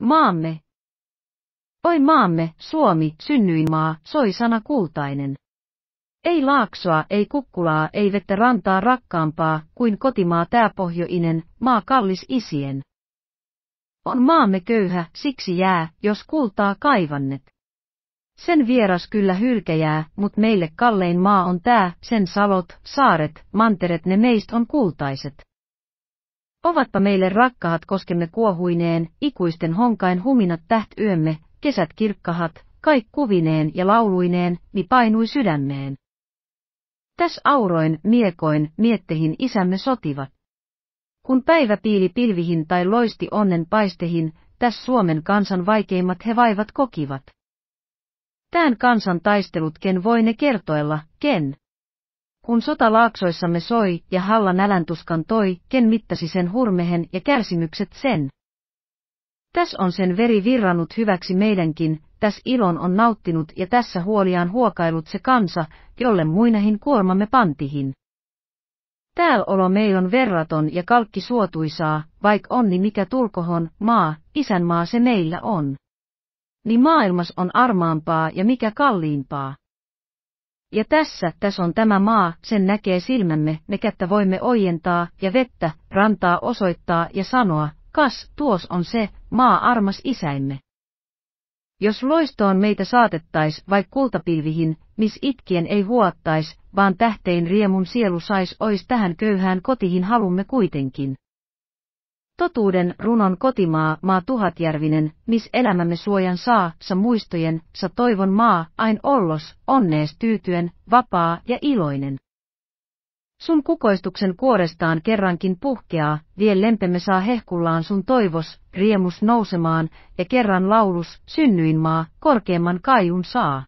Maamme. Oi maamme, Suomi, synnyinmaa, soi sana kultainen. Ei laaksoa, ei kukkulaa, ei vettä rantaa rakkaampaa kuin kotimaa tää pohjoinen, maa kallis isien. On maamme köyhä, siksi jää, jos kultaa kaivannet. Sen vieras kyllä hylkejää, mut meille kallein maa on tää, sen salot, saaret, manteret ne meist on kultaiset. Ovatpa meille rakkaat koskemme kuohuineen, ikuisten honkain huminat täht yömme, kesät kirkkahat, kaik kuvineen ja lauluineen, mi painui sydämeen. Täs auroin, miekoin, miettehin isämme sotivat. Kun päivä piili pilvihin tai loisti onnen paistehin, täs Suomen kansan vaikeimmat he vaivat kokivat. Tään kansan taistelut ken voi ne kertoilla, ken? Kun sota laaksoissamme soi ja halla näläntuskan toi, ken mittasi sen hurmehen ja kärsimykset sen? Täs on sen veri virrannut hyväksi meidänkin, täs ilon on nauttinut ja tässä huoliaan huokailut se kansa, jolle muinahin kuormamme pantihin. Tääl olo mei on verraton ja kalkki suotuisaa, vaik onni mikä tulkohon, maa, isänmaa se meillä on. Niin maailmas on armaampaa ja mikä kalliimpaa. Ja tässä, tässä on tämä maa, sen näkee silmämme, me kättä voimme ojentaa, ja vettä, rantaa osoittaa ja sanoa, kas, tuos on se, maa armas isäimme. Jos loistoon meitä saatettais vaik kultapilvihin, mis itkien ei huottais, vaan tähtein riemun sielu sais ois tähän köyhään kotihin halumme kuitenkin. Totuuden runon kotimaa, maa tuhatjärvinen, mis elämämme suojan saa, sa muistojen, sa toivon maa, ain ollos, onnees tyytyen, vapaa ja iloinen. Sun kukoistuksen kuorestaan kerrankin puhkeaa, vie lempemme saa hehkullaan sun toivos, riemus nousemaan, ja kerran laulus, synnyin maa, korkeimman kaiun saa.